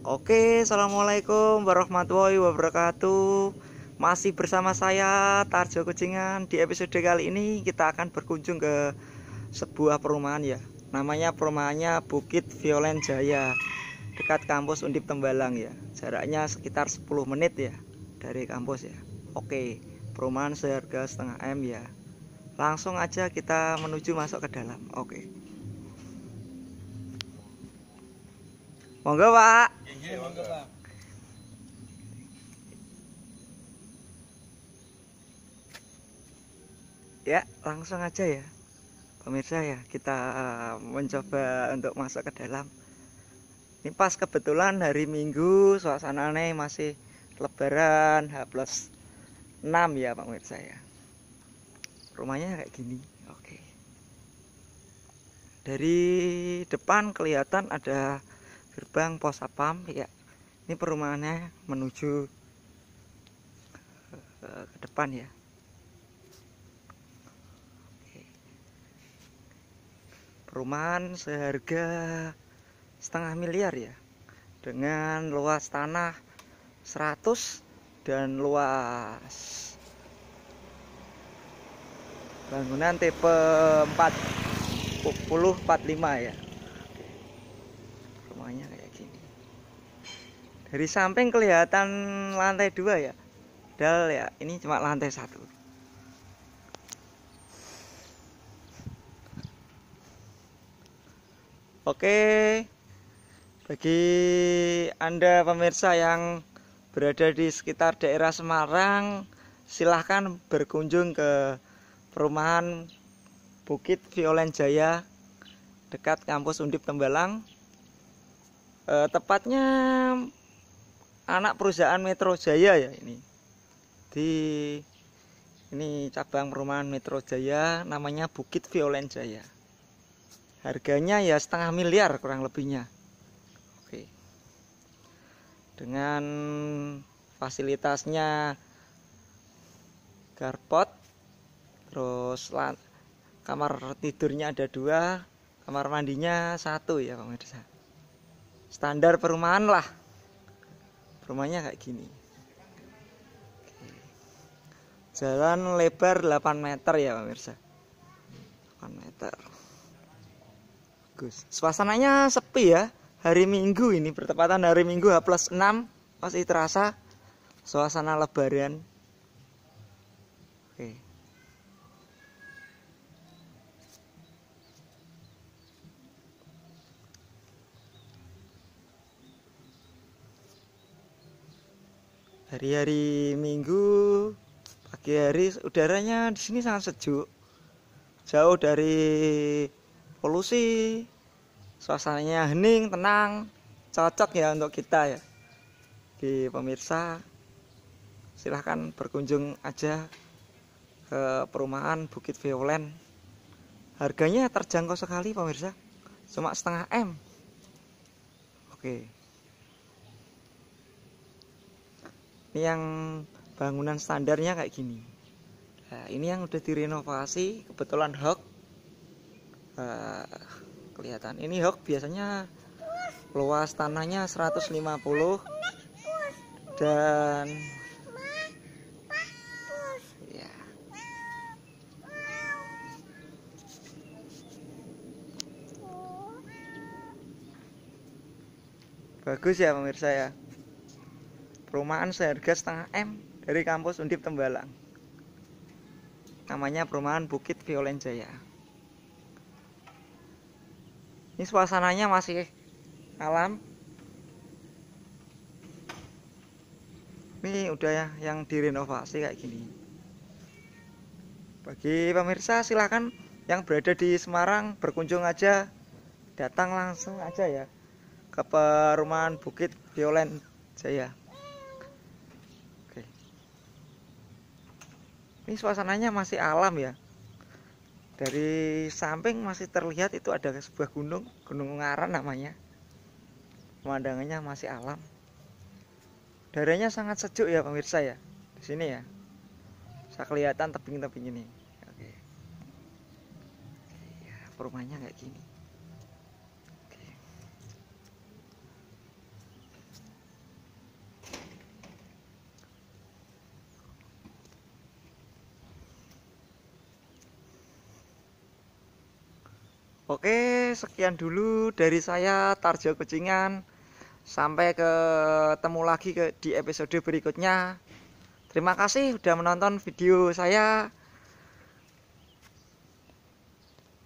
Oke, assalamualaikum warahmatullahi wabarakatuh. Masih bersama saya Tarjo Kucingan. Di episode kali ini kita akan berkunjung ke sebuah perumahan ya. Namanya perumahannya Bukit Violen Jaya dekat kampus Undip Tembalang ya. Jaraknya sekitar 10 menit ya dari kampus ya. Oke, perumahan seharga setengah M ya. Langsung aja kita menuju masuk ke dalam. Oke. Monggo, Pak. Ya, langsung aja ya. Pemirsa ya, kita eh, mencoba untuk masuk ke dalam. Ini pas kebetulan hari Minggu, suasana aneh masih lebaran H plus 6 ya Pak Mirsa ya. Rumahnya kayak gini. Oke. Dari depan kelihatan ada gerbang pos Apam ya ini perumahannya menuju eh, ke, depan ya perumahan seharga setengah miliar ya dengan luas tanah 100 dan luas bangunan tipe 40 45 ya semuanya kayak gini dari samping kelihatan lantai dua ya dal ya ini cuma lantai satu oke bagi anda pemirsa yang berada di sekitar daerah Semarang silahkan berkunjung ke perumahan Bukit Violen Jaya dekat kampus Undip Tembalang eh, tepatnya anak perusahaan Metro Jaya ya ini di ini cabang perumahan Metro Jaya namanya Bukit Violen Jaya harganya ya setengah miliar kurang lebihnya oke dengan fasilitasnya garpot terus kamar tidurnya ada dua kamar mandinya satu ya pemirsa standar perumahan lah rumahnya kayak gini jalan lebar 8 meter ya pemirsa 8 meter bagus suasananya sepi ya hari minggu ini bertepatan hari minggu H plus 6 masih terasa suasana lebaran oke okay. hari-hari Minggu pagi hari udaranya di sini sangat sejuk jauh dari polusi suasananya hening tenang cocok ya untuk kita ya di pemirsa silahkan berkunjung aja ke perumahan Bukit Violen harganya terjangkau sekali pemirsa cuma setengah M oke ini yang bangunan standarnya kayak gini nah, ini yang udah direnovasi kebetulan hok uh, nah, kelihatan ini hok biasanya luas tanahnya 150 dan ya bagus ya pemirsa ya perumahan seharga setengah M dari kampus Undip Tembalang. Namanya perumahan Bukit Violen Jaya. Ini suasananya masih alam. Ini udah ya yang direnovasi kayak gini. Bagi pemirsa silahkan yang berada di Semarang berkunjung aja datang langsung aja ya ke perumahan Bukit Violen Jaya. ini suasananya masih alam ya dari samping masih terlihat itu ada sebuah gunung gunung ngaran namanya pemandangannya masih alam darahnya sangat sejuk ya pemirsa ya di sini ya Saya kelihatan tebing-tebing ini oke ya, perumahannya kayak gini Oke, sekian dulu dari saya Tarjo Kucingan. Sampai ketemu lagi ke, di episode berikutnya. Terima kasih sudah menonton video saya.